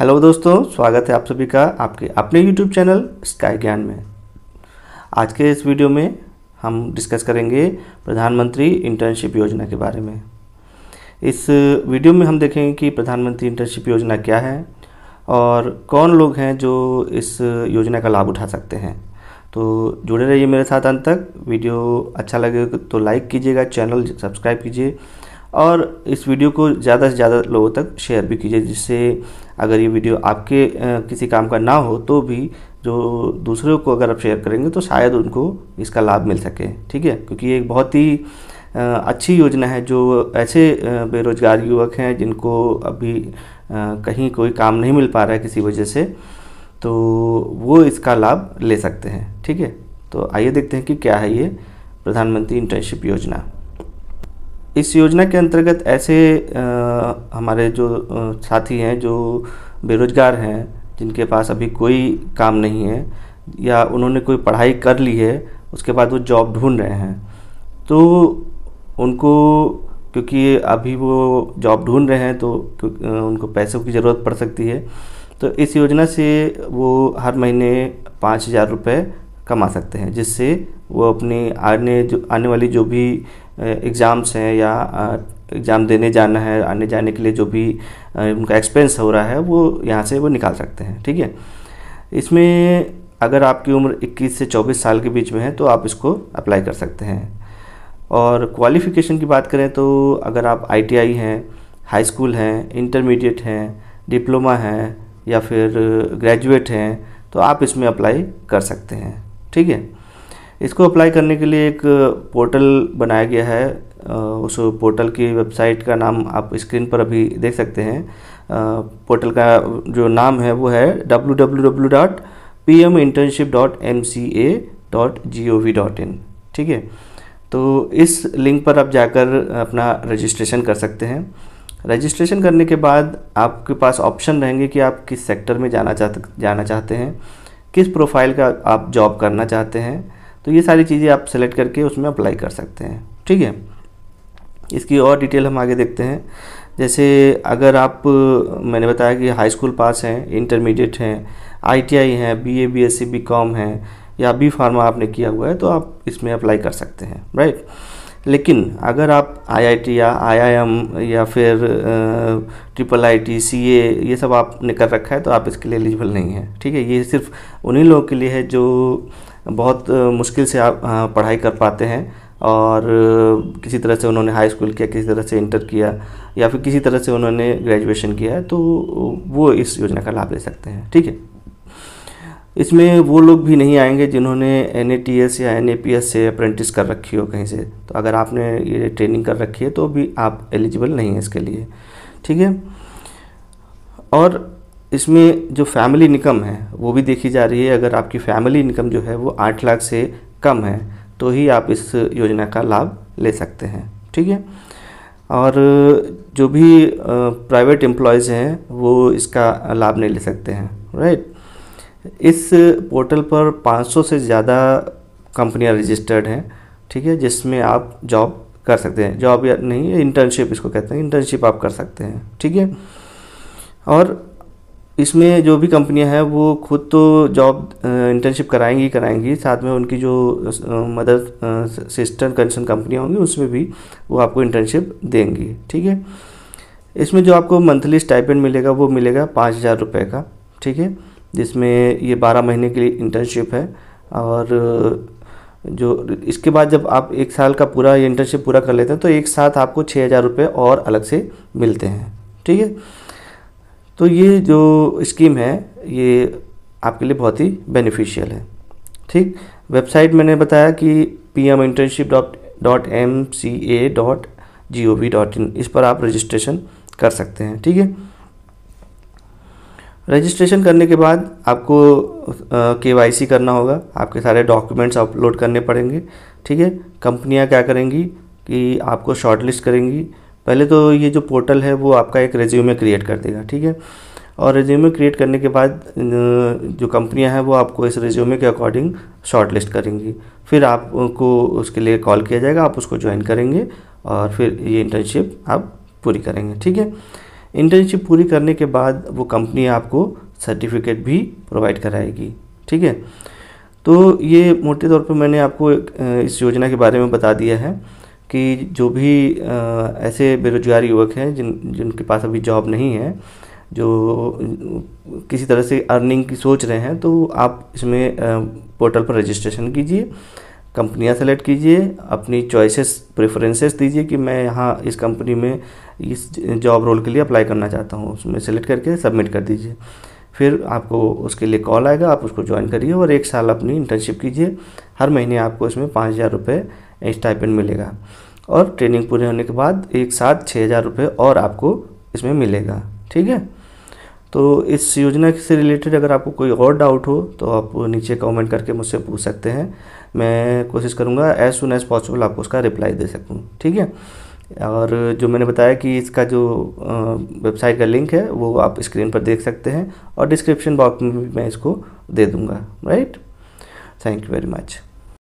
hello दोस्तों स्वागत है आप सभी का आपके अपने यूट्यूब चैनल स्काई ज्ञान में आज के इस वीडियो में हम डिस्कस करेंगे प्रधानमंत्री इंटर्नशिप योजना के बारे में इस वीडियो में हम देखेंगे कि प्रधानमंत्री इंटर्नशिप योजना क्या है और कौन लोग हैं जो इस योजना का लाभ उठा सकते हैं तो जुड़े रहिए मेरे साथ अंत तक वीडियो अच्छा लगे तो लाइक कीजिएगा चैनल सब्सक्राइब कीजिए और इस वीडियो को ज़्यादा से ज़्यादा लोगों तक शेयर भी कीजिए जिससे अगर ये वीडियो आपके किसी काम का ना हो तो भी जो दूसरों को अगर आप शेयर करेंगे तो शायद उनको इसका लाभ मिल सके ठीक है क्योंकि ये एक बहुत ही अच्छी योजना है जो ऐसे बेरोजगार युवक हैं जिनको अभी कहीं कोई काम नहीं मिल पा रहा है किसी वजह से तो वो इसका लाभ ले सकते हैं ठीक है तो आइए देखते हैं कि क्या है ये प्रधानमंत्री इंटर्नशिप योजना इस योजना के अंतर्गत ऐसे आ, हमारे जो साथी हैं जो बेरोजगार हैं जिनके पास अभी कोई काम नहीं है या उन्होंने कोई पढ़ाई कर ली है उसके बाद वो जॉब ढूंढ रहे हैं तो उनको क्योंकि अभी वो जॉब ढूंढ रहे हैं तो उनको पैसों की ज़रूरत पड़ सकती है तो इस योजना से वो हर महीने पाँच हज़ार रुपये कमा सकते हैं जिससे वो अपने आने जो आने वाली जो भी एग्ज़ाम्स हैं या एग्ज़ाम देने जाना है आने जाने के लिए जो भी उनका एक्सपेंस हो रहा है वो यहाँ से वो निकाल सकते हैं ठीक है इसमें अगर आपकी उम्र 21 से 24 साल के बीच में है तो आप इसको अप्लाई कर सकते हैं और क्वालिफ़िकेशन की बात करें तो अगर आप आईटीआई हैं हाई स्कूल हैं इंटरमीडिएट हैं डिप्लोमा हैं या फिर ग्रेजुएट हैं तो आप इसमें अप्लाई कर सकते हैं ठीक है इसको अप्लाई करने के लिए एक पोर्टल बनाया गया है उस पोर्टल की वेबसाइट का नाम आप स्क्रीन पर अभी देख सकते हैं पोर्टल का जो नाम है वो है W W W dot P M internship M C A dot G O V dot in ठीक है तो इस लिंक पर आप जाकर अपना रजिस्ट्रेशन कर सकते हैं रजिस्ट्रेशन करने के बाद आपके पास ऑप्शन रहेंगे कि आप किस सेक्टर में जाना चाह जाना चाहते हैं किस प्रोफाइल का आप जॉब करना चाहते हैं तो ये सारी चीज़ें आप सेलेक्ट करके उसमें अप्लाई कर सकते हैं ठीक है इसकी और डिटेल हम आगे देखते हैं जैसे अगर आप मैंने बताया कि हाई स्कूल पास हैं इंटरमीडिएट हैं आईटीआई हैं बीए बीएससी बीकॉम हैं या बी फार्मा आपने किया हुआ है तो आप इसमें अप्लाई कर सकते हैं राइट लेकिन अगर आप आईआईटी या आईआईएम या फिर ट्रिपल आई टी सी ए ये सब आपने कर रखा है तो आप इसके लिए एलिजिबल नहीं है ठीक है ये सिर्फ उन्हीं लोगों के लिए है जो बहुत मुश्किल से आप पढ़ाई कर पाते हैं और किसी तरह से उन्होंने हाई स्कूल किया किसी तरह से इंटर किया या फिर किसी तरह से उन्होंने ग्रेजुएशन किया है तो वो इस योजना का लाभ ले सकते हैं ठीक है इसमें वो लोग भी नहीं आएंगे जिन्होंने एन या एन से अप्रेंटिस कर रखी हो कहीं से तो अगर आपने ये ट्रेनिंग कर रखी है तो भी आप एलिजिबल नहीं हैं इसके लिए ठीक है और इसमें जो फैमिली इनकम है वो भी देखी जा रही है अगर आपकी फैमिली इनकम जो है वो आठ लाख से कम है तो ही आप इस योजना का लाभ ले सकते हैं ठीक है और जो भी प्राइवेट एम्प्लॉयज़ हैं वो इसका लाभ नहीं ले सकते हैं राइट इस पोर्टल पर 500 से ज़्यादा कंपनियां रजिस्टर्ड हैं ठीक है जिसमें आप जॉब कर सकते हैं जॉब या नहीं इंटर्नशिप इसको कहते हैं इंटर्नशिप आप कर सकते हैं ठीक है और इसमें जो भी कंपनियां हैं वो खुद तो जॉब इंटर्नशिप कराएंगी कराएंगी साथ में उनकी जो मदर सिस्टर कंसर्न कंपनियां होंगी उसमें भी वो आपको इंटर्नशिप देंगी ठीक है इसमें जो आपको मंथली स्टाइपेंड मिलेगा वो मिलेगा पाँच हज़ार रुपये का ठीक है जिसमें ये बारह महीने के लिए इंटर्नशिप है और जो इसके बाद जब आप एक साल का पूरा ये इंटर्नशिप पूरा कर लेते हैं तो एक साथ आपको छः हज़ार रुपये और अलग से मिलते हैं ठीक है तो ये जो स्कीम है ये आपके लिए बहुत ही बेनिफिशियल है ठीक वेबसाइट मैंने बताया कि P M internship dot dot M C A dot G O V dot in इस पर आप रजिस्ट्रेशन कर सकते हैं ठीक है रजिस्ट्रेशन करने के बाद आपको के करना होगा आपके सारे डॉक्यूमेंट्स अपलोड करने पड़ेंगे ठीक है कंपनियाँ क्या करेंगी कि आपको शॉर्टलिस्ट करेंगी पहले तो ये जो पोर्टल है वो आपका एक रेज्यूमे क्रिएट कर देगा ठीक है और रेज्यूमे क्रिएट करने के बाद जो कंपनियां हैं वो आपको इस रेज्यूमे के अकॉर्डिंग शॉर्टलिस्ट करेंगी फिर आपको उसके लिए कॉल किया जाएगा आप उसको ज्वाइन करेंगे और फिर ये इंटर्नशिप आप पूरी करेंगे ठीक है इंटर्नशिप पूरी करने के बाद वो कंपनी आपको सर्टिफिकेट भी प्रोवाइड कराएगी ठीक है तो ये मोटे तौर पर मैंने आपको इस योजना के बारे में बता दिया है कि जो भी ऐसे बेरोजगार युवक हैं जिन जिनके पास अभी जॉब नहीं है जो किसी तरह से अर्निंग की सोच रहे हैं तो आप इसमें पोर्टल पर रजिस्ट्रेशन कीजिए कंपनियां सेलेक्ट कीजिए अपनी चॉइसेस प्रेफरेंसेस दीजिए कि मैं यहाँ इस कंपनी में इस जॉब रोल के लिए अप्लाई करना चाहता हूँ उसमें सेलेक्ट करके सबमिट कर दीजिए फिर आपको उसके लिए कॉल आएगा आप उसको ज्वाइन करिए और एक साल अपनी इंटर्नशिप कीजिए हर महीने आपको इसमें पाँच हज़ार रुपये स्टाइपेंड मिलेगा और ट्रेनिंग पूरे होने के बाद एक साथ छः हज़ार रुपये और आपको इसमें मिलेगा ठीक है तो इस योजना से रिलेटेड अगर आपको कोई और डाउट हो तो आप नीचे कमेंट करके मुझसे पूछ सकते हैं मैं कोशिश करूँगा एज सुन एज़ पॉसिबल आपको उसका रिप्लाई दे सकूँ ठीक है और जो मैंने बताया कि इसका जो वेबसाइट का लिंक है वो आप स्क्रीन पर देख सकते हैं और डिस्क्रिप्शन बॉक्स में भी मैं इसको दे दूँगा right thank you very much